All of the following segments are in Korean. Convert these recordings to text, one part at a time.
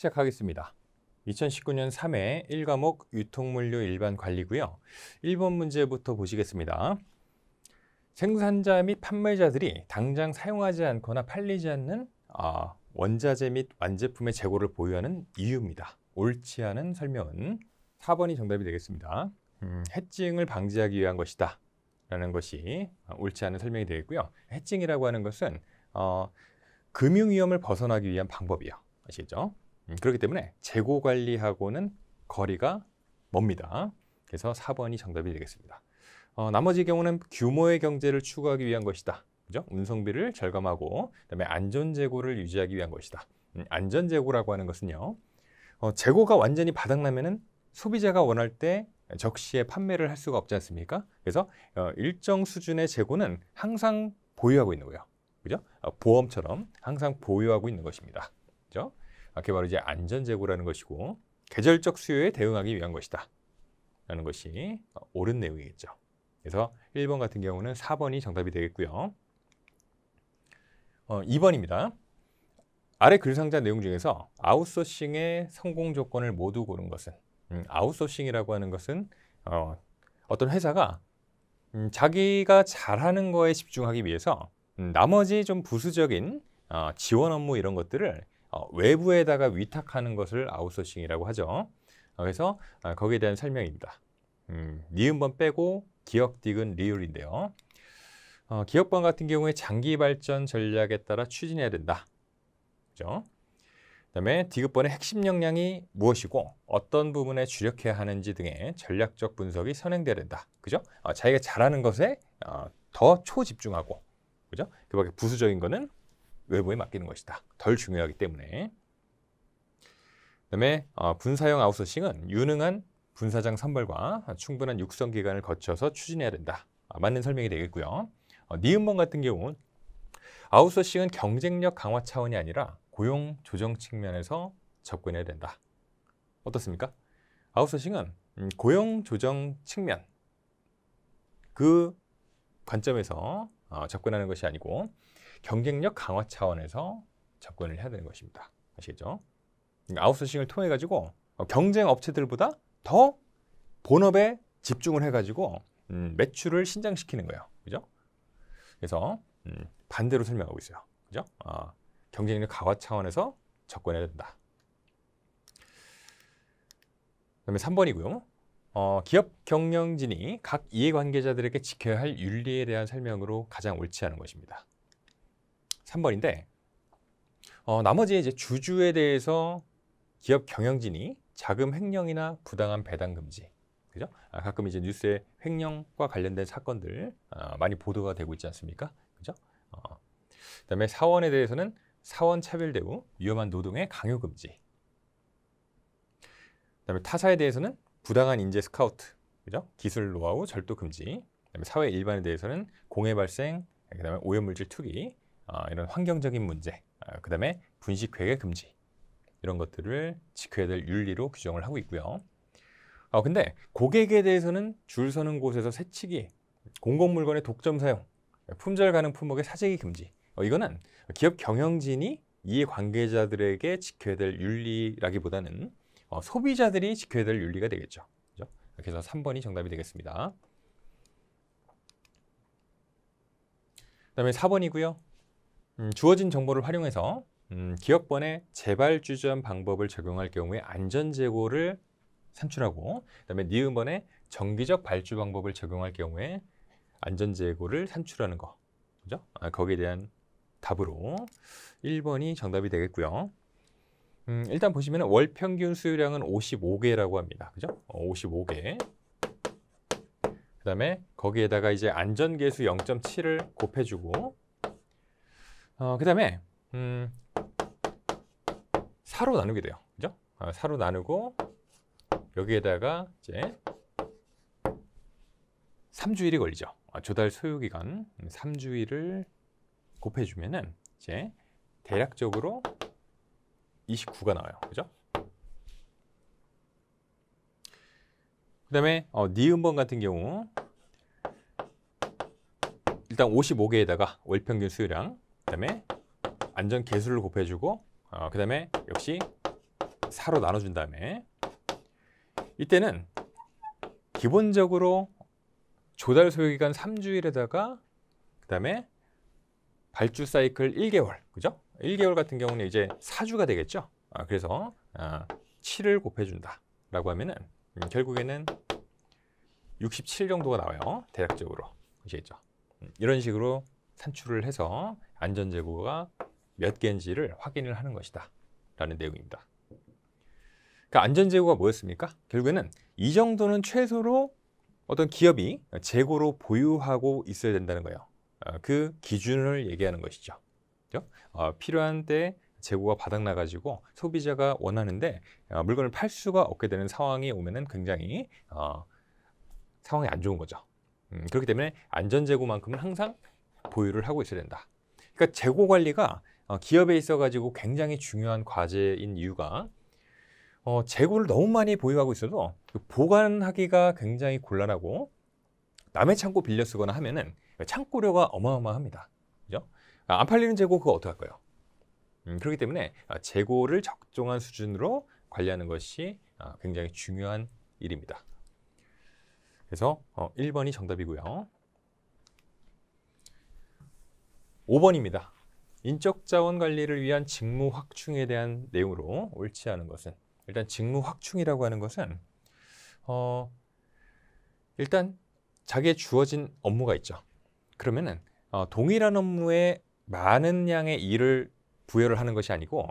시작하겠습니다. 2019년 3회 1과목 유통물류 일반 관리고요. 1번 문제부터 보시겠습니다. 생산자 및 판매자들이 당장 사용하지 않거나 팔리지 않는 아, 원자재 및 완제품의 재고를 보유하는 이유입니다. 옳지 않은 설명은 4번이 정답이 되겠습니다. 음, 해증을 방지하기 위한 것이다. 라는 것이 아, 옳지 않은 설명이 되겠고요. 해증이라고 하는 것은 어, 금융 위험을 벗어나기 위한 방법이요. 아시겠죠? 음, 그렇기 때문에 재고 관리하고는 거리가 멉니다. 그래서 4번이 정답이 되겠습니다. 어, 나머지 경우는 규모의 경제를 추구하기 위한 것이다. 그죠? 운송비를 절감하고 그다음에 안전 재고를 유지하기 위한 것이다. 음, 안전 재고라고 하는 것은요. 어, 재고가 완전히 바닥나면은 소비자가 원할 때 적시에 판매를 할 수가 없지 않습니까? 그래서 어, 일정 수준의 재고는 항상 보유하고 있는 거예요. 그죠? 어, 보험처럼 항상 보유하고 있는 것입니다. 그죠? 그게 바로 이제 안전재고라는 것이고 계절적 수요에 대응하기 위한 것이다. 라는 것이 옳은 내용이겠죠. 그래서 1번 같은 경우는 4번이 정답이 되겠고요. 어, 2번입니다. 아래 글상자 내용 중에서 아웃소싱의 성공 조건을 모두 고른 것은 음, 아웃소싱이라고 하는 것은 어, 어떤 회사가 음, 자기가 잘하는 거에 집중하기 위해서 음, 나머지 좀 부수적인 어, 지원 업무 이런 것들을 어, 외부에다가 위탁하는 것을 아웃소싱이라고 하죠. 어, 그래서 어, 거기에 대한 설명입니다. 음, 니은번 빼고 기억, 디귿, 리을인데요. 어, 기억번 같은 경우에 장기 발전 전략에 따라 추진해야 된다. 그죠? 그다음에 디귿번의 핵심 역량이 무엇이고 어떤 부분에 주력해야 하는지 등의 전략적 분석이 선행돼야 된다. 그죠? 어, 자기가 잘하는 것에 어, 더 초집중하고 그죠? 그밖에 부수적인 거는 외부에 맡기는 것이다. 덜 중요하기 때문에. 그다음에 어, 군사형 아웃소싱은 유능한 분사장 선발과 충분한 육성 기간을 거쳐서 추진해야 된다. 아, 맞는 설명이 되겠고요. 어, 니은번 같은 경우는 아웃소싱은 경쟁력 강화 차원이 아니라 고용 조정 측면에서 접근해야 된다. 어떻습니까? 아웃소싱은 음, 고용 조정 측면 그 관점에서 어, 접근하는 것이 아니고 경쟁력 강화 차원에서 접근을 해야 되는 것입니다. 아시겠죠? 그러니까 아웃소싱을 통해 가지고 어, 경쟁 업체들보다 더 본업에 집중을 해 가지고 음, 매출을 신장시키는 거예요. 그죠? 그래서 음, 반대로 설명하고 있어요. 그죠? 아, 경쟁력 강화 차원에서 접근해야 된다. 그다음에 3번이고요. 어, 기업 경영진이 각 이해관계자들에게 지켜야 할 윤리에 대한 설명으로 가장 옳지 않은 것입니다. 3번인데 어, 나머지 이제 주주에 대해서 기업 경영진이 자금 횡령이나 부당한 배당 금지 그죠? 아, 가끔 이제 뉴스에 횡령과 관련된 사건들 어, 많이 보도가 되고 있지 않습니까? 그죠? 어, 그다음에 사원에 대해서는 사원 차별 대우, 위험한 노동의 강요 금지. 그다음에 타사에 대해서는 부당한 인재 스카우트, 그죠? 기술 노하우 절도 금지. 그다음에 사회 일반에 대해서는 공해 발생, 그다음에 오염물질 투기, 어, 이런 환경적인 문제, 어, 그다음에 분식 회계 금지 이런 것들을 지켜야 될 윤리로 규정을 하고 있고요. 어, 근데 고객에 대해서는 줄 서는 곳에서 새치기 공공 물건의 독점 사용, 품절 가능 품목의 사재기 금지. 어, 이거는 기업 경영진이 이해 관계자들에게 지켜야 될 윤리라기보다는 어, 소비자들이 지켜야 될 윤리가 되겠죠. 그렇죠? 그래서 3번이 정답이 되겠습니다. 그다음에 4번이고요. 음, 주어진 정보를 활용해서 음, 기업번의 재발 주전 방법을 적용할 경우에 안전 재고를 산출하고 그다음에 니은번에 정기적 발주 방법을 적용할 경우에 안전 재고를 산출하는 거. 그죠? 아, 거기에 대한 답으로 1번이 정답이 되겠고요. 음, 일단 보시면 월 평균 수요량은 55개라고 합니다. 그죠? 55개. 어, 그 다음에 거기에다가 이제 안전계수 0.7을 곱해주고 어, 그 다음에 음, 4로 나누게 돼요. 그죠? 어, 4로 나누고 여기에다가 이제 3주일이 걸리죠. 어, 조달 소요기간 3주일을 음, 곱해주면은 이제 대략적으로 29가 나와요. 그죠? 그 다음에 어, 니은번 같은 경우 일단 55개에다가 월평균 수요량 그다음에 안전 개수를 곱해주고 어, 그다음에 역시 4로 나눠준 다음에 이때는 기본적으로 조달 소요기간 3주일에다가 그 다음에 발주 사이클 1개월 그죠? 1개월 같은 경우는 이제 4주가 되겠죠? 아, 그래서 아, 7을 곱해준다 라고 하면은 음, 결국에는 67 정도가 나와요 대략적으로 보시겠죠? 음, 이런 식으로 산출을 해서 안전재고가 몇 개인지를 확인을 하는 것이다 라는 내용입니다. 그 그러니까 안전재고가 뭐였습니까? 결국에는 이 정도는 최소로 어떤 기업이 재고로 보유하고 있어야 된다는 거예요. 어, 그 기준을 얘기하는 것이죠. 그렇죠? 필요한 때 재고가 바닥나가지고 소비자가 원하는데 어, 물건을 팔 수가 없게 되는 상황이 오면은 굉장히 어, 상황이 안 좋은 거죠. 음, 그렇기 때문에 안전재고만큼은 항상 보유를 하고 있어야 된다. 그러니까 재고 관리가 어, 기업에 있어 가지고 굉장히 중요한 과제인 이유가 어, 재고를 너무 많이 보유하고 있어도 그 보관하기가 굉장히 곤란하고 남의 창고 빌려 쓰거나 하면은 창고료가 어마어마합니다. 그죠? 아, 안 팔리는 재고 그거 어떡할까요? 음, 그렇기 때문에 아, 재고를 적정한 수준으로 관리하는 것이 아, 굉장히 중요한 일입니다. 그래서 1번이 어, 정답이고요. 5번입니다. 인적 자원 관리를 위한 직무 확충에 대한 내용으로 옳지 않은 것은 일단 직무 확충이라고 하는 것은 어 일단 자기의 주어진 업무가 있죠. 그러면은 어, 동일한 업무에 많은 양의 일을 부여를 하는 것이 아니고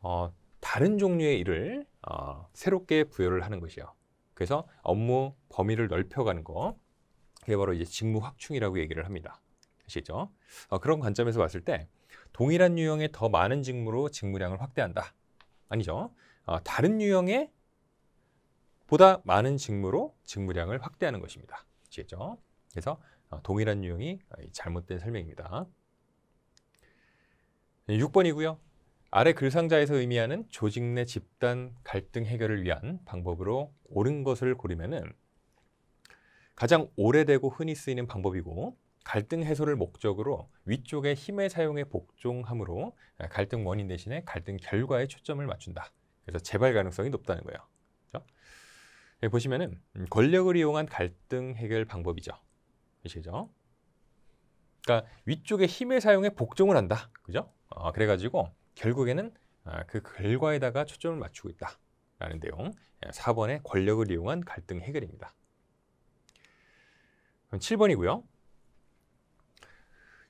어, 다른 종류의 일을 어, 새롭게 부여를 하는 것이요. 그래서 업무 범위를 넓혀가는 거, 그게 바로 이제 직무 확충이라고 얘기를 합니다. 시죠. 어, 그런 관점에서 봤을 때 동일한 유형의 더 많은 직무로 직무량을 확대한다. 아니죠. 어, 다른 유형의 보다 많은 직무로 직무량을 확대하는 것입니다. 시죠. 그래서 어, 동일한 유형이 어, 잘못된 설명입니다. 6번이고요. 아래 글상자에서 의미하는 조직 내 집단 갈등 해결을 위한 방법으로 옳은 것을 고르면은 가장 오래되고 흔히 쓰이는 방법이고 갈등 해소를 목적으로 위쪽의 힘의 사용에 복종함으로 갈등 원인 대신에 갈등 결과에 초점을 맞춘다. 그래서 재발 가능성이 높다는 거예요. 그렇죠? 네, 보시면은 권력을 이용한 갈등 해결 방법이죠. 그시죠 그러니까 위쪽의 힘의 사용에 복종을 한다. 그죠? 어, 그래가지고 결국에는 아, 그 결과에다가 초점을 맞추고 있다. 라는 내용 4번의 예, 권력을 이용한 갈등 해결입니다. 그럼 7번이고요.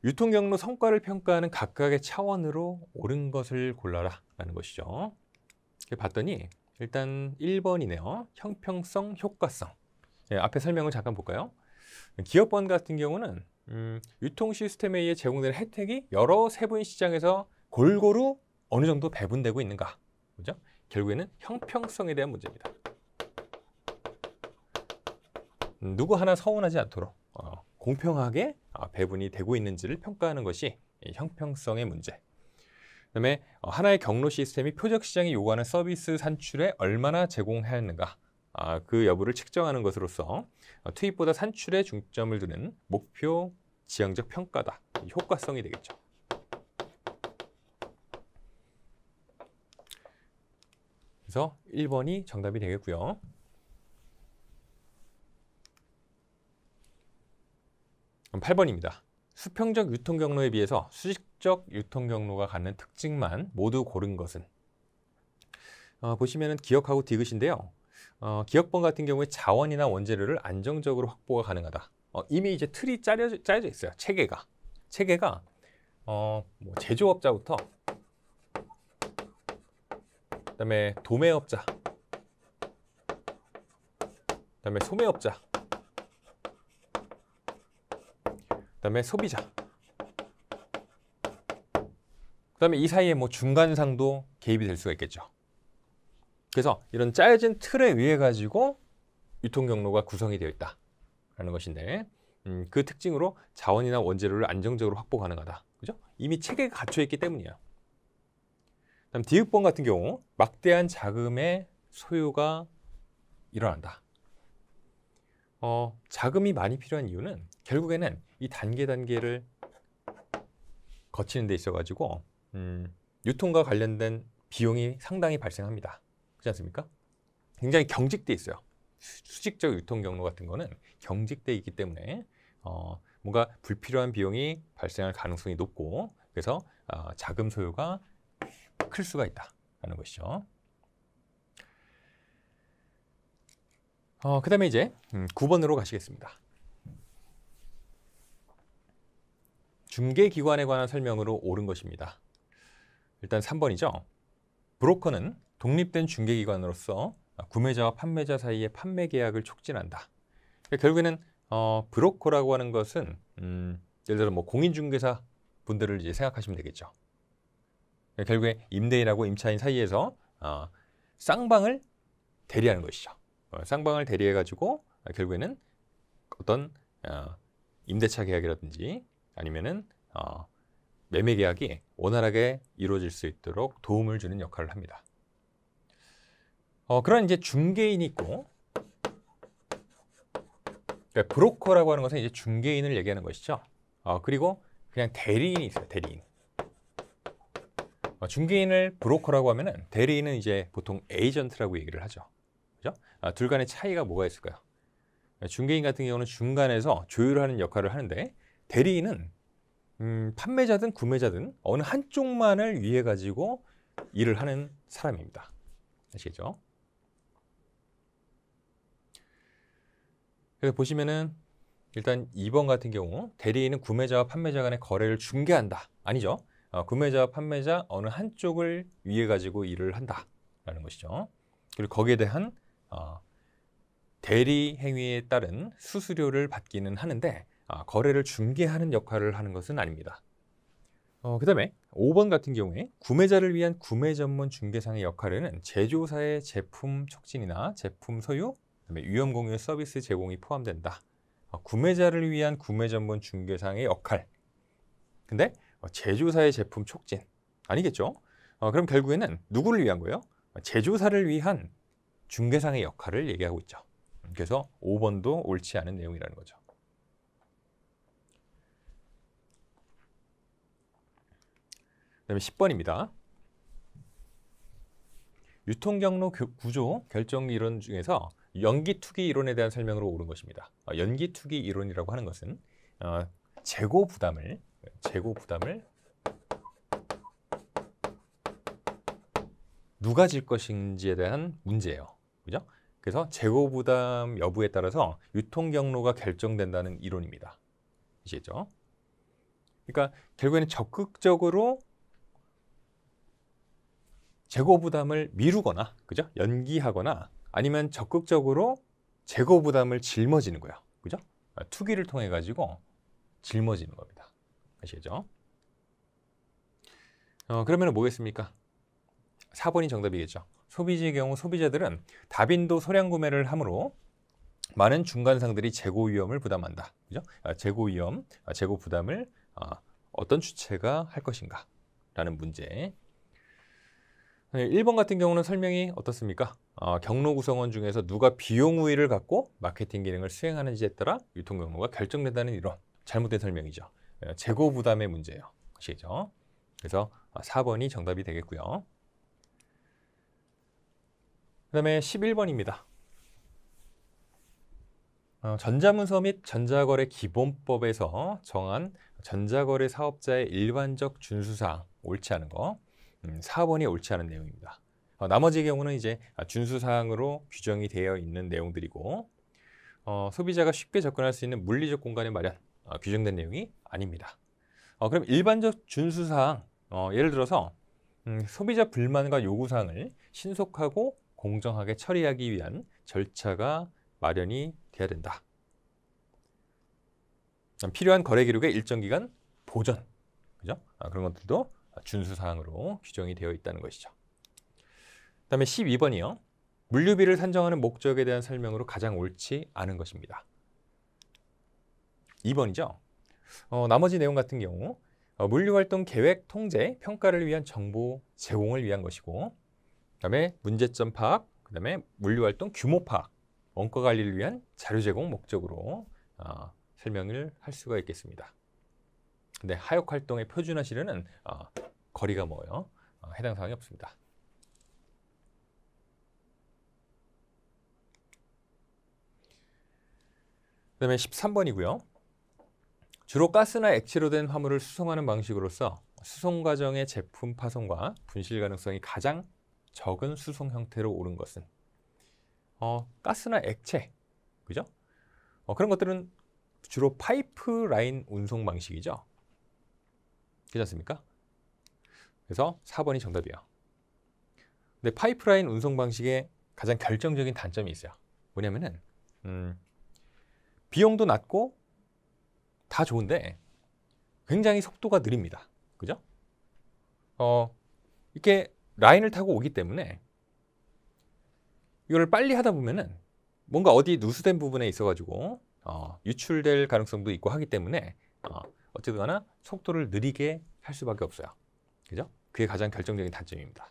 유통 경로 성과를 평가하는 각각의 차원으로 옳은 것을 골라라 라는 것이죠. 봤더니 일단 1번이네요. 형평성, 효과성. 예, 앞에 설명을 잠깐 볼까요? 기업번 같은 경우는 음, 유통 시스템에 의해 제공되는 혜택이 여러 세분인 시장에서 골고루 어느 정도 배분되고 있는가. 그죠? 결국에는 형평성에 대한 문제입니다. 음, 누구 하나 서운하지 않도록 어, 공평하게 아, 배분이 되고 있는지를 평가하는 것이 형평성의 문제. 그다음에 어, 하나의 경로 시스템이 표적 시장이 요구하는 서비스 산출에 얼마나 제공하였는가 아, 그 여부를 측정하는 것으로서 어, 투입보다 산출에 중점을 두는 목표 지향적 평가다 효과성이 되겠죠. 그래서 1번이 정답이 되겠고요. 8번입니다. 수평적 유통 경로에 비해서 수직적 유통 경로가 갖는 특징만 모두 고른 것은 어, 보시면 기억하고 디귿인데요. 어, 기억번 같은 경우에 자원이나 원재료를 안정적으로 확보가 가능하다. 어, 이미 이제 틀이 짜려, 짜여져 있어요. 체계가. 체계가 어, 뭐 제조업자부터 그다음에 도매업자 그다음에 소매업자 그다음에 소비자. 그다음에 이 사이에 뭐 중간상도 개입이 될 수가 있겠죠. 그래서 이런 짜여진 틀에 의해 가지고 유통 경로가 구성이 되어 있다라는 것인데 음, 그 특징으로 자원이나 원재료를 안정적으로 확보 가능하다. 그죠? 이미 체계가 갖춰 있기 때문이에요. 그 다음 디귿번 같은 경우 막대한 자금의 소요가 일어난다. 어, 자금이 많이 필요한 이유는 결국에는 이 단계 단계를 거치는 데 있어 가지고 음, 유통과 관련된 비용이 상당히 발생합니다. 그렇지 않습니까? 굉장히 경직돼 있어요. 수직적 유통 경로 같은 거는 경직돼 있기 때문에 어, 뭔가 불필요한 비용이 발생할 가능성이 높고 그래서 어, 자금 소요가 클 수가 있다라는 것이죠. 어, 그 다음에 이제 9번으로 음, 가시겠습니다. 중개기관에 관한 설명으로 옳은 것입니다. 일단 3번이죠. 브로커는 독립된 중개기관으로서 구매자와 판매자 사이의 판매 계약을 촉진한다. 그러니까 결국에는 어, 브로커라고 하는 것은 음, 예를 들어 뭐 공인중개사 분들을 이제 생각하시면 되겠죠. 그러니까 결국에 임대인하고 임차인 사이에서 어, 쌍방을 대리하는 것이죠. 어, 쌍방을 대리해 가지고 아, 결국에는 어떤 어, 임대차 계약이라든지 아니면은 어, 매매 계약이 원활하게 이루어질 수 있도록 도움을 주는 역할을 합니다. 어, 그런 이제 중개인이 있고 그러니까 브로커라고 하는 것은 이제 중개인을 얘기하는 것이죠. 어, 그리고 그냥 대리인이 있어요. 대리인. 어, 중개인을 브로커라고 하면은 대리인은 이제 보통 에이전트라고 얘기를 하죠. 그죠? 아, 둘 간의 차이가 뭐가 있을까요? 중개인 같은 경우는 중간에서 조율하는 역할을 하는데 대리인은 음, 판매자든 구매자든 어느 한쪽만을 위해 가지고 일을 하는 사람입니다. 아시겠죠? 그래서 보시면은 일단 2번 같은 경우 대리인은 구매자와 판매자 간의 거래를 중개한다. 아니죠. 어, 구매자와 판매자 어느 한쪽을 위해 가지고 일을 한다라는 것이죠. 그리고 거기에 대한 어, 대리 행위에 따른 수수료를 받기는 하는데 어, 거래를 중개하는 역할을 하는 것은 아닙니다. 어, 그 다음에 5번 같은 경우에 구매자를 위한 구매 전문 중개상의 역할에는 제조사의 제품 촉진이나 제품 소유, 그다음에 위험 공유 서비스 제공이 포함된다. 어, 구매자를 위한 구매 전문 중개상의 역할. 근데 어, 제조사의 제품 촉진 아니겠죠? 어, 그럼 결국에는 누구를 위한 거예요? 제조사를 위한 중개상의 역할을 얘기하고 있죠. 그래서 5번도 옳지 않은 내용이라는 거죠. 그다음에 10번입니다. 유통 경로 구조 결정 이론 중에서 연기 투기 이론에 대한 설명으로 오른 것입니다. 어, 연기 투기 이론이라고 하는 것은 어, 재고 부담을 재고 부담을 누가 질 것인지에 대한 문제예요. 그죠? 그래서 재고 부담 여부에 따라서 유통 경로가 결정된다는 이론입니다. 이해죠? 그러니까 결국에는 적극적으로 재고 부담을 미루거나 그죠? 연기하거나 아니면 적극적으로 재고 부담을 짊어지는 거예 그죠? 그러니까 투기를 통해 가지고 짊어지는 겁니다. 아시겠죠? 어, 그러면 뭐겠습니까? 4번이 정답이겠죠. 소비지의 경우 소비자들은 다빈도 소량 구매를 하므로 많은 중간상들이 재고 위험을 부담한다. 그죠? 아, 재고 위험, 아, 재고 부담을 아, 어떤 주체가 할 것인가? 라는 문제. 1번 같은 경우는 설명이 어떻습니까? 어, 경로 구성원 중에서 누가 비용 우위를 갖고 마케팅 기능을 수행하는지에 따라 유통 경로가 결정된다는 이론. 잘못된 설명이죠. 네, 재고 부담의 문제예요. 아시죠 그래서 4번이 정답이 되겠고요. 그 다음에 11번입니다. 어, 전자문서 및 전자거래 기본법에서 정한 전자거래 사업자의 일반적 준수사항 옳지 않은 거 음, 4번이 옳지 않은 내용입니다. 어, 나머지 경우는 이제 준수사항으로 규정이 되어 있는 내용들이고 어, 소비자가 쉽게 접근할 수 있는 물리적 공간의 마련 어, 규정된 내용이 아닙니다. 어, 그럼 일반적 준수사항 어, 예를 들어서 음, 소비자 불만과 요구사항을 신속하고 공정하게 처리하기 위한 절차가 마련이 돼야 된다. 필요한 거래 기록의 일정 기간 보전, 그죠? 아, 그런 것들도 준수 사항으로 규정이 되어 있다는 것이죠. 그다음에 12번이요. 물류비를 산정하는 목적에 대한 설명으로 가장 옳지 않은 것입니다. 2번이죠. 어, 나머지 내용 같은 경우 어, 물류활동 계획 통제 평가를 위한 정보 제공을 위한 것이고 그다음에 문제점 파악, 그다음에 물류 활동 규모 파악, 원가 관리를 위한 자료 제공 목적으로 어, 설명을 할 수가 있겠습니다. 근데 하역 활동의 표준화 시료는 어, 아, 거리가 뭐예요? 어, 아, 해당 사항이 없습니다. 그 다음에 13번이고요. 주로 가스나 액체로 된 화물을 수송하는 방식으로서 수송 과정의 제품 파손과 분실 가능성이 가장 적은 수송 형태로 오른 것은 어, 가스나 액체, 그죠? 어, 그런 것들은 주로 파이프라인 운송 방식이죠. 그렇지 않습니까 그래서 4번이 정답이에요. 근데 파이프라인 운송 방식의 가장 결정적인 단점이 있어요. 뭐냐면은 음, 비용도 낮고 다 좋은데 굉장히 속도가 느립니다. 그죠? 어, 이렇게 라인을 타고 오기 때문에 이걸 빨리 하다 보면은 뭔가 어디 누수된 부분에 있어가지고 어, 유출될 가능성도 있고 하기 때문에 어, 어쨌거나 속도를 느리게 할 수밖에 없어요. 그죠? 그게 가장 결정적인 단점입니다.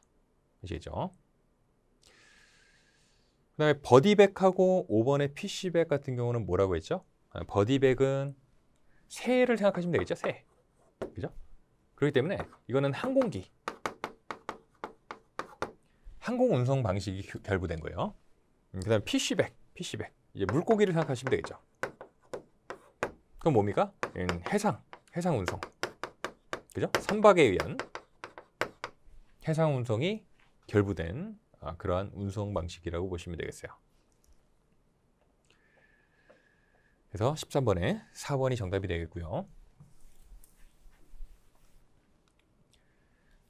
아시겠죠? 그 다음에 버디백하고 5번의 PC백 같은 경우는 뭐라고 했죠? 아, 버디백은 새해를 생각하시면 되겠죠? 새해. 그죠? 그렇기 때문에 이거는 항공기, 항공 운송 방식이 결부된 거예요. 음, 그다음 피시백, 피시백. 이제 물고기를 생각하시면 되겠죠. 그럼 뭡니까? 음, 해상, 해상 운송. 그죠? 선박에 의한 해상 운송이 결부된 아, 그러한 운송 방식이라고 보시면 되겠어요. 그래서 13번에 4번이 정답이 되겠고요.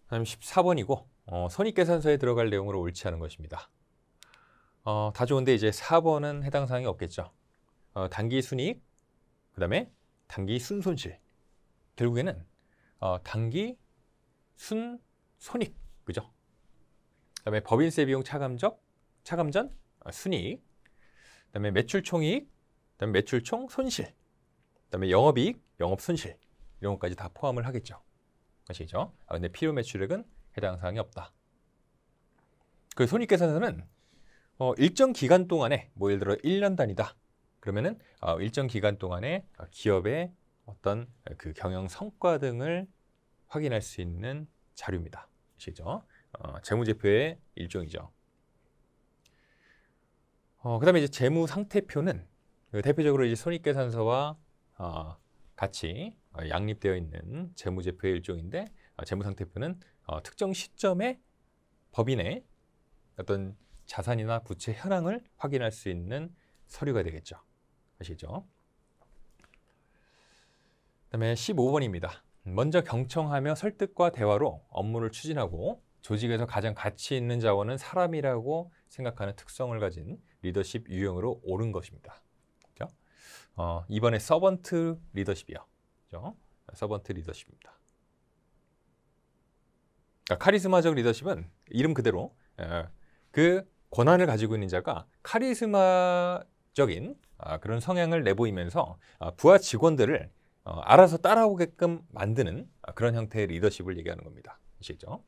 다음 14번이고 어, 선입계산서에 들어갈 내용으로 옳지 않은 것입니다. 어, 다 좋은데 이제 4번은 해당 사항이 없겠죠. 어, 단기 순이익, 그 다음에 단기 순손실. 결국에는 어, 단기 순손익, 그죠? 그 다음에 법인세 비용 차감적, 차감전, 아, 순이익, 그 다음에 매출총이익, 그 다음에 매출총 손실, 그 다음에 영업이익, 영업손실 이런 것까지 다 포함을 하겠죠. 아시죠? 아, 근데 필요 매출액은 해당 사항이 없다. 그 손익계산서는 어, 일정 기간 동안에 뭐 예를 들어 1년 단위다. 그러면은 어, 일정 기간 동안에 기업의 어떤 그 경영 성과 등을 확인할 수 있는 자료입니다. 아시죠? 어, 재무제표의 일종이죠. 어, 그다음에 이제 재무 상태표는 그 대표적으로 이제 손익계산서와 어, 같이 양립되어 있는 재무제표의 일종인데 어, 재무상태표는 어, 특정 시점에 법인의 어떤 자산이나 부채 현황을 확인할 수 있는 서류가 되겠죠. 아시죠? 그 다음에 15번입니다. 먼저 경청하며 설득과 대화로 업무를 추진하고 조직에서 가장 가치 있는 자원은 사람이라고 생각하는 특성을 가진 리더십 유형으로 오른 것입니다. 그렇죠? 어, 이번에 서번트 리더십이요. 그렇죠? 서번트 리더십입니다. 그러니까 카리스마적 리더십은 이름 그대로 예, 그 권한을 가지고 있는 자가 카리스마적인 아, 그런 성향을 내보이면서 아, 부하 직원들을 어, 알아서 따라오게끔 만드는 아, 그런 형태의 리더십을 얘기하는 겁니다. 아시겠죠?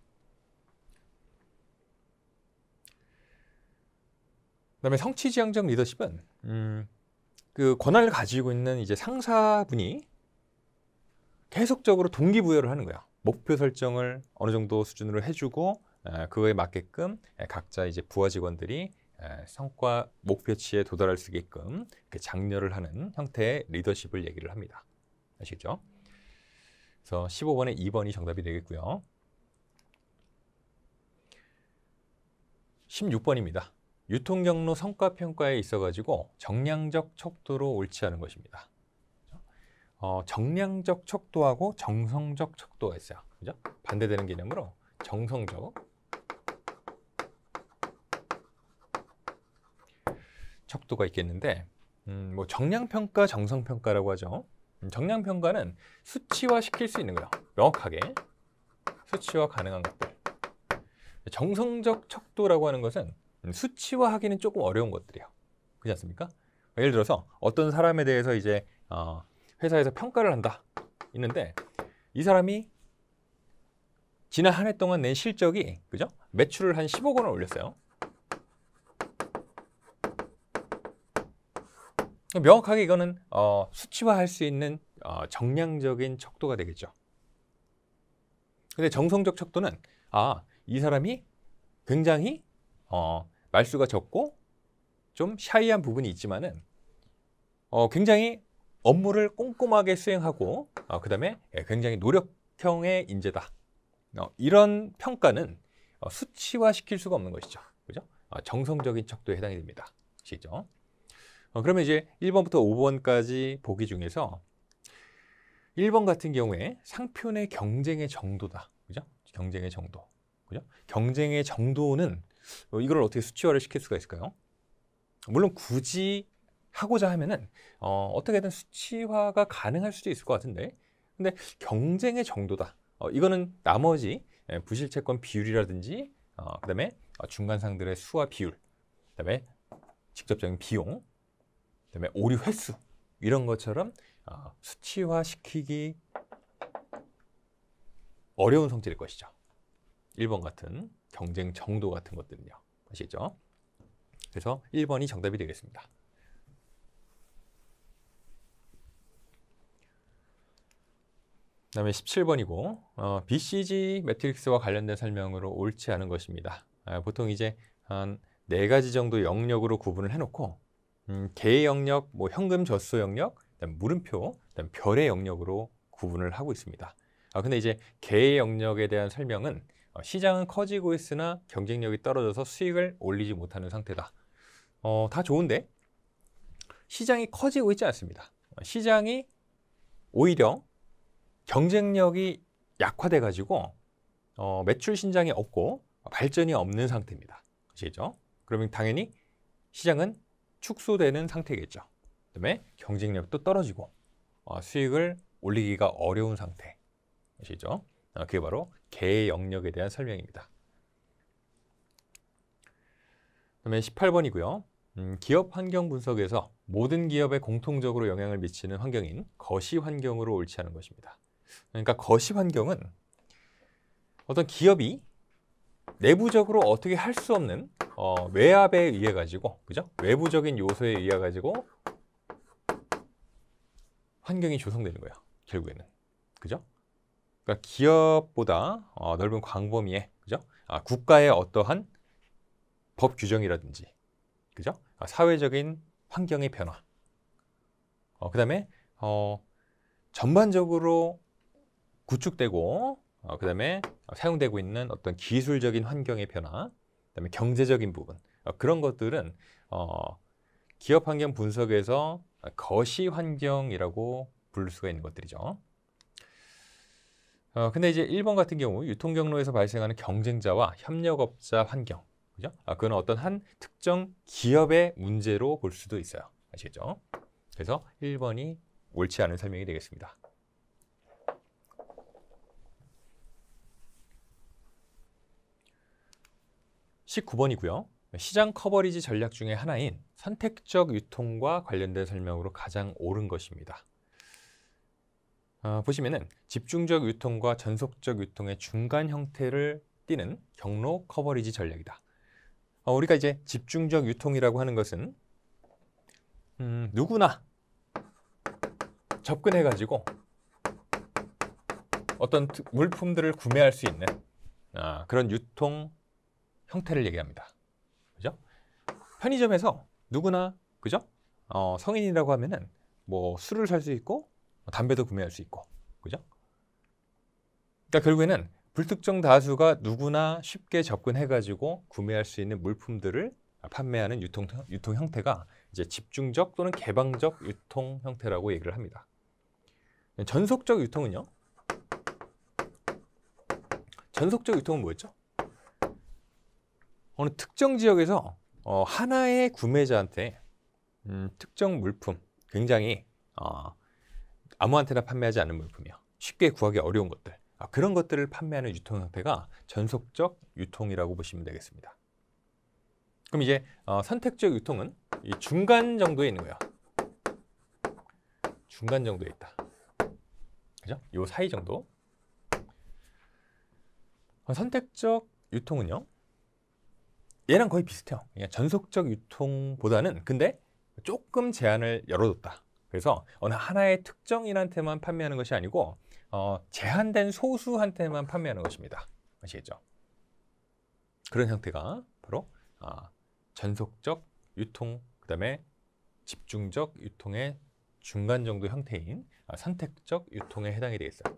그다음에 성취지향적 리더십은 음, 그 권한을 가지고 있는 이제 상사분이 계속적으로 동기부여를 하는 거야. 목표 설정을 어느 정도 수준으로 해주고 그거에 맞게끔 각자 이제 부하 직원들이 성과 목표치에 도달할 수 있게끔 장려를 하는 형태의 리더십을 얘기를 합니다. 아시겠죠? 그래서 15번에 2번이 정답이 되겠고요. 16번입니다. 유통경로 성과평가에 있어가지고 정량적 척도로 옳지 않은 것입니다. 어, 정량적 척도하고 정성적 척도가 있어요. 그죠? 반대되는 개념으로 정성적 척도가 있겠는데 음, 뭐 정량평가, 정성평가라고 하죠. 음, 정량평가는 수치화 시킬 수 있는 거예요. 명확하게 수치화 가능한 것들. 정성적 척도라고 하는 것은 수치화하기는 조금 어려운 것들이에요. 그렇지 않습니까? 예를 들어서 어떤 사람에 대해서 이제 어, 회사에서 평가를 한다 있는데 이 사람이 지난 한 해 동안 낸 실적이 그죠? 매출을 한 10억 원을 올렸어요. 명확하게 이거는 어, 수치화할 수 있는 어, 정량적인 척도가 되겠죠. 근데 정성적 척도는 아, 이 사람이 굉장히 어, 말수가 적고 좀 샤이한 부분이 있지만은 어, 굉장히 업무를 꼼꼼하게 수행하고 어, 그 다음에 예, 굉장히 노력형의 인재다. 어, 이런 평가는 어, 수치화시킬 수가 없는 것이죠. 그죠? 어, 정성적인 척도에 해당이 됩니다. 아시죠? 어, 그러면 이제 1번부터 5번까지 보기 중에서 1번 같은 경우에 상표의 경쟁의 정도다. 그죠? 경쟁의 정도. 그죠? 경쟁의 정도는 어, 이걸 어떻게 수치화를 시킬 수가 있을까요? 물론 굳이 하고자 하면은 어, 어떻게든 수치화가 가능할 수도 있을 것 같은데 근데 경쟁의 정도다 어, 이거는 나머지 예, 부실채권 비율이라든지 어, 그다음에 어, 중간상들의 수와 비율 그다음에 직접적인 비용 그다음에 오류 횟수 이런 것처럼 어, 수치화시키기 어려운 성질일 것이죠. 1번 같은 경쟁 정도 같은 것들은요. 아시겠죠? 그래서 1번이 정답이 되겠습니다. 그 다음에 17번이고 어, BCG 매트릭스와 관련된 설명으로 옳지 않은 것입니다. 아, 보통 이제 한 네 가지 정도 영역으로 구분을 해놓고 음, 개 영역, 뭐 현금 저수 영역, 그다음 물음표, 그다음 별의 영역으로 구분을 하고 있습니다. 아, 근데 이제 개의 영역에 대한 설명은 어, 시장은 커지고 있으나 경쟁력이 떨어져서 수익을 올리지 못하는 상태다. 어, 다 좋은데 시장이 커지고 있지 않습니다. 시장이 오히려 경쟁력이 약화돼 가지고 어, 매출 신장이 없고 발전이 없는 상태입니다. 아시죠 그러면 당연히 시장은 축소되는 상태겠죠. 그다음에 경쟁력도 떨어지고 어, 수익을 올리기가 어려운 상태. 아시죠? 어, 그게 바로 개 영역에 대한 설명입니다. 그다음에 18번이고요. 음, 기업 환경 분석에서 모든 기업에 공통적으로 영향을 미치는 환경인 거시 환경으로 옳지 않은 것입니다. 그러니까 거시 환경은 어떤 기업이 내부적으로 어떻게 할 수 없는 어, 외압에 의해 가지고 그죠? 외부적인 요소에 의해 가지고 환경이 조성되는 거예요. 결국에는 그죠? 그러니까 기업보다 어, 넓은 광범위에 그죠? 아, 국가의 어떠한 법 규정이라든지 그죠? 아, 사회적인 환경의 변화 어, 그 다음에 어, 전반적으로 구축되고 어, 그다음에 사용되고 있는 어떤 기술적인 환경의 변화, 그다음에 경제적인 부분 어, 그런 것들은 어, 기업 환경 분석에서 거시 환경이라고 부를 수가 있는 것들이죠. 어, 근데 이제 1번 같은 경우 유통 경로에서 발생하는 경쟁자와 협력업자 환경. 그죠? 아, 그건 어떤 한 특정 기업의 문제로 볼 수도 있어요. 아시겠죠? 그래서 1번이 옳지 않은 설명이 되겠습니다. 19번이고요. 시장 커버리지 전략 중에 하나인 선택적 유통과 관련된 설명으로 가장 옳은 것입니다. 어, 보시면 집중적 유통과 전속적 유통의 중간 형태를 띄는 경로 커버리지 전략이다. 어, 우리가 이제 집중적 유통이라고 하는 것은 음, 누구나 접근해가지고 어떤 물품들을 구매할 수 있는 아, 그런 유통 형태를 얘기합니다. 그죠? 편의점에서 누구나 그죠? 어, 성인이라고 하면은 뭐 술을 살 수 있고 뭐 담배도 구매할 수 있고 그죠? 그러니까 결국에는 불특정 다수가 누구나 쉽게 접근해가지고 구매할 수 있는 물품들을 판매하는 유통, 유통 형태가 이제 집중적 또는 개방적 유통 형태라고 얘기를 합니다. 전속적 유통은요? 전속적 유통은 뭐였죠? 어느 특정 지역에서 어, 하나의 구매자한테 음, 특정 물품 굉장히 어, 아무한테나 판매하지 않는 물품이요. 쉽게 구하기 어려운 것들. 아, 그런 것들을 판매하는 유통 형태가 전속적 유통이라고 보시면 되겠습니다. 그럼 이제 어, 선택적 유통은 이 중간 정도에 있는 거예요. 중간 정도에 있다. 그죠? 요 사이 정도. 선택적 유통은요. 얘랑 거의 비슷해요. 전속적 유통보다는 근데 조금 제한을 열어뒀다. 그래서 어느 하나의 특정인한테만 판매하는 것이 아니고 어, 제한된 소수한테만 판매하는 것입니다. 아시겠죠? 그런 형태가 바로 아, 전속적 유통, 그 다음에 집중적 유통의 중간 정도 형태인 아, 선택적 유통에 해당이 되겠어요.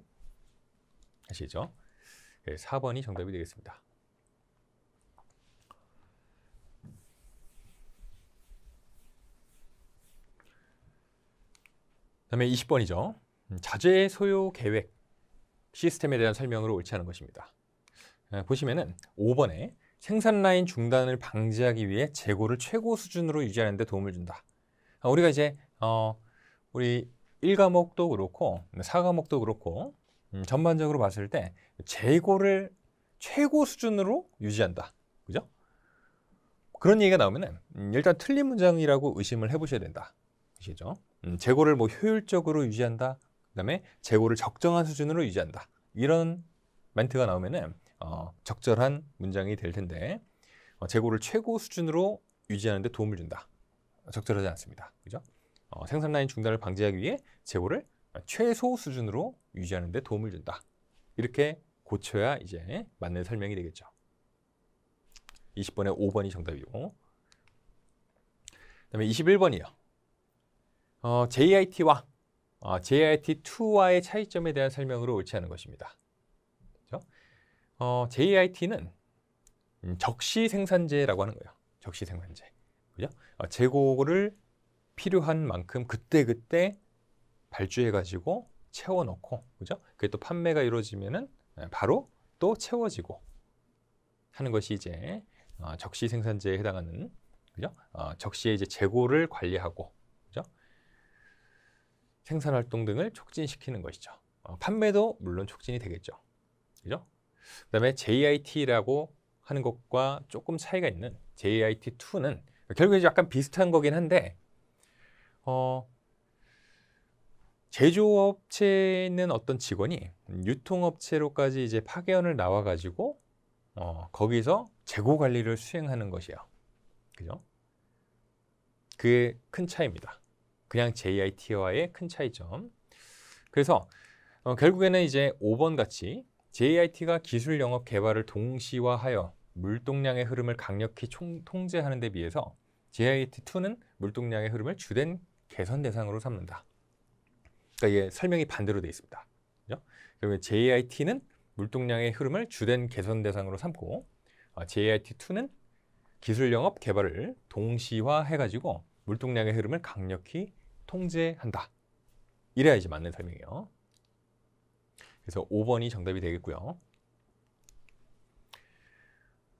아시겠죠? 4번이 정답이 되겠습니다. 다음에 20번이죠. 음, 자재 소요 계획 시스템에 대한 설명으로 옳지 않은 것입니다. 예, 보시면은 5번에 생산 라인 중단을 방지하기 위해 재고를 최고 수준으로 유지하는 데 도움을 준다. 아, 우리가 이제 어 우리 1과목도 그렇고 4과목도 그렇고 음 전반적으로 봤을 때 재고를 최고 수준으로 유지한다. 그죠? 그런 얘기가 나오면은 음, 일단 틀린 문장이라고 의심을 해 보셔야 된다. 아시죠? 음, 재고를 뭐 효율적으로 유지한다. 그다음에 재고를 적정한 수준으로 유지한다. 이런 멘트가 나오면은 어, 적절한 문장이 될 텐데 어, 재고를 최고 수준으로 유지하는데 도움을 준다. 적절하지 않습니다. 그죠? 어, 생산 라인 중단을 방지하기 위해 재고를 최소 수준으로 유지하는데 도움을 준다. 이렇게 고쳐야 이제 맞는 설명이 되겠죠. 20번에 5번이 정답이고 그다음에 21번이요. 어, JIT와 어, JIT2와의 차이점에 대한 설명으로 옳지 않은 것입니다. 그렇죠? 어, JIT는 음, 적시 생산제라고 하는 거예요. 적시 생산제. 그죠? 어, 재고를 필요한 만큼 그때그때 그때 발주해가지고 채워넣고, 그죠? 그게 또 판매가 이루어지면은 예, 바로 또 채워지고 하는 것이 이제 어, 적시 생산제에 해당하는, 그죠? 어, 적시의 이제 재고를 관리하고 생산 활동 등을 촉진시키는 것이죠. 어, 판매도 물론 촉진이 되겠죠. 그죠? 그 다음에 JIT라고 하는 것과 조금 차이가 있는 JIT2는 결국에 약간 비슷한 거긴 한데 어, 제조업체에 있는 어떤 직원이 유통업체로까지 이제 파견을 나와가지고 어, 거기서 재고 관리를 수행하는 것이야. 그죠? 그게 큰 차이입니다. 그냥 JIT와의 큰 차이점. 그래서 어, 결국에는 이제 5번 같이 JIT가 기술 영업 개발을 동시화하여 물동량의 흐름을 강력히 총, 통제하는 데 비해서 JIT2는 물동량의 흐름을 주된 개선 대상으로 삼는다. 그러니까 이게 설명이 반대로 돼 있습니다. 그러면 JIT는 물동량의 흐름을 주된 개선 대상으로 삼고 어, JIT2는 기술 영업 개발을 동시화해가지고 물동량의 흐름을 강력히 통제한다. 이래야 지 맞는 설명이에요. 그래서 5번이 정답이 되겠고요.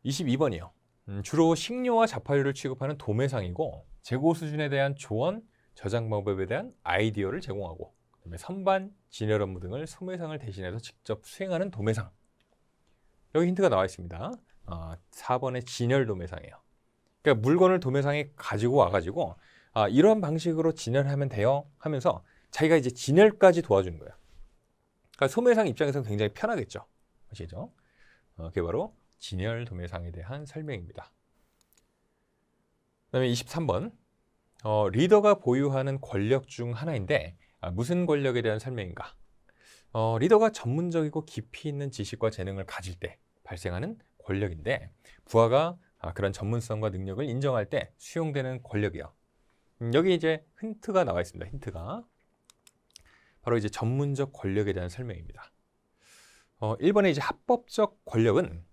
22번이요. 음, 주로 식료와 자파류를 취급하는 도매상이고 재고 수준에 대한 조언, 저장 방법에 대한 아이디어를 제공하고 그다음에 선반, 진열 업무 등을 소매상을 대신해서 직접 수행하는 도매상. 여기 힌트가 나와 있습니다. 아, 4번의 진열 도매상이에요. 그러니까 물건을 도매상에 가지고 와가지고 아, 이러한 방식으로 진열하면 돼요 하면서 자기가 이제 진열까지 도와주는 거예요. 그러니까 소매상 입장에서는 굉장히 편하겠죠. 아시죠? 어, 그게 바로 진열 도매상에 대한 설명입니다. 그 다음에 23번 어, 리더가 보유하는 권력 중 하나인데 아, 무슨 권력에 대한 설명인가? 어, 리더가 전문적이고 깊이 있는 지식과 재능을 가질 때 발생하는 권력인데 부하가 아, 그런 전문성과 능력을 인정할 때 수용되는 권력이요. 음, 여기 이제 힌트가 나와 있습니다. 힌트가. 바로 이제 전문적 권력에 대한 설명입니다. 어, 1번의 이제 합법적 권력은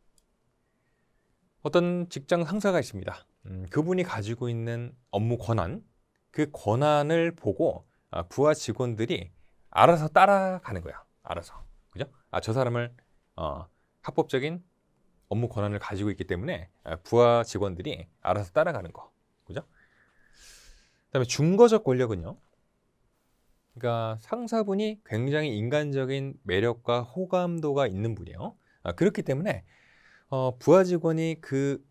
어떤 직장 상사가 있습니다. 음, 그분이 가지고 있는 업무 권한, 그 권한을 보고 아, 부하 직원들이 알아서 따라가는 거야. 알아서. 그죠? 아, 저 사람을 어, 합법적인 업무 권한을 가지고 있기 때문에 아, 부하 직원들이 알아서 따라가는 거. 그다음에 중거적 권력은요. 그러니까 상사분이 굉장히 인간적인 매력과 호감도가 있는 분이에요. 아, 그렇기 때문에 어, 부하 직원이 그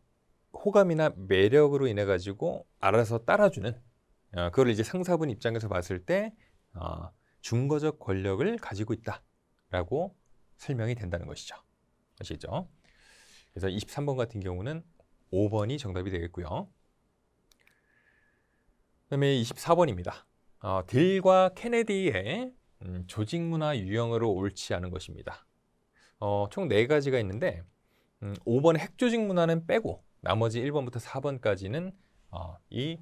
호감이나 매력으로 인해 가지고 알아서 따라주는 어, 그걸 이제 상사분 입장에서 봤을 때 어, 중거적 권력을 가지고 있다라고 설명이 된다는 것이죠. 아시죠 그래서 23번 같은 경우는 5번이 정답이 되겠고요. 그다음에 24번입니다. 어, 딜과 케네디의 음, 조직 문화 유형으로 옳지 않은 것입니다. 어, 총 4가지가 있는데 음, 5번 핵조직 문화는 빼고 나머지 1번부터 4번까지는 어, 이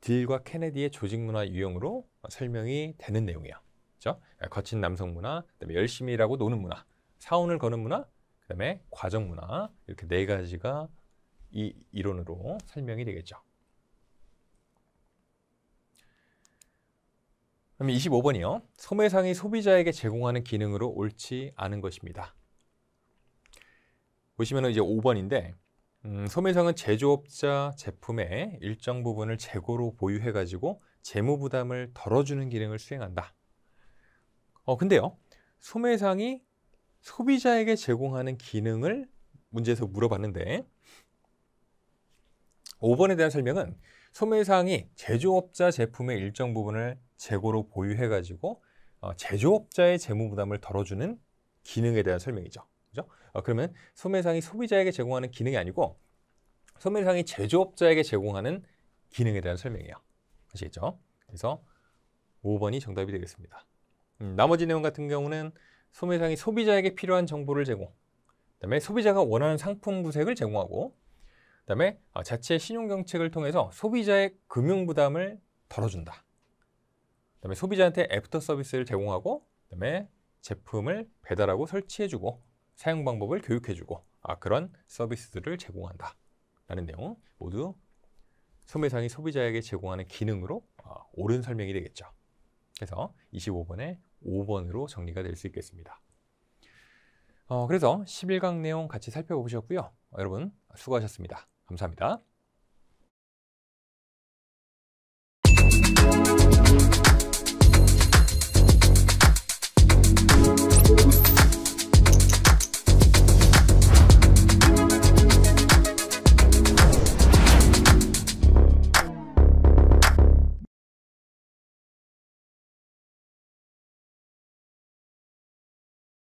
딜과 케네디의 조직 문화 유형으로 설명이 되는 내용이야. 그죠? 예, 거친 남성 문화, 그다음에 열심히 일하고 노는 문화, 사원을 거는 문화, 그다음에 과정 문화 이렇게 네 가지가 이 이론으로 설명이 되겠죠. 그럼 25번이요. 소매상이 소비자에게 제공하는 기능으로 옳지 않은 것입니다. 보시면 이제 5번인데 음, 소매상은 제조업자 제품의 일정 부분을 재고로 보유해가지고 재무 부담을 덜어주는 기능을 수행한다. 어 근데요. 소매상이 소비자에게 제공하는 기능을 문제에서 물어봤는데 5번에 대한 설명은 소매상이 제조업자 제품의 일정 부분을 재고로 보유해가지고 어, 제조업자의 재무 부담을 덜어주는 기능에 대한 설명이죠. 그죠? 어, 그러면 소매상이 소비자에게 제공하는 기능이 아니고 소매상이 제조업자에게 제공하는 기능에 대한 설명이에요. 아시겠죠? 그래서 5번이 정답이 되겠습니다. 음, 나머지 내용 같은 경우는 소매상이 소비자에게 필요한 정보를 제공, 그다음에 소비자가 원하는 상품 구색을 제공하고, 그다음에 어, 자체 신용 정책을 통해서 소비자의 금융 부담을 덜어준다. 그다음에 소비자한테 애프터 서비스를 제공하고 그다음에 제품을 배달하고 설치해주고 사용 방법을 교육해주고 아, 그런 서비스들을 제공한다 라는 내용 모두 소매상이 소비자에게 제공하는 기능으로 아, 옳은 설명이 되겠죠. 그래서 25번에 5번으로 정리가 될 수 있겠습니다. 어, 그래서 11강 내용 같이 살펴보셨고요. 어, 여러분 수고하셨습니다. 감사합니다.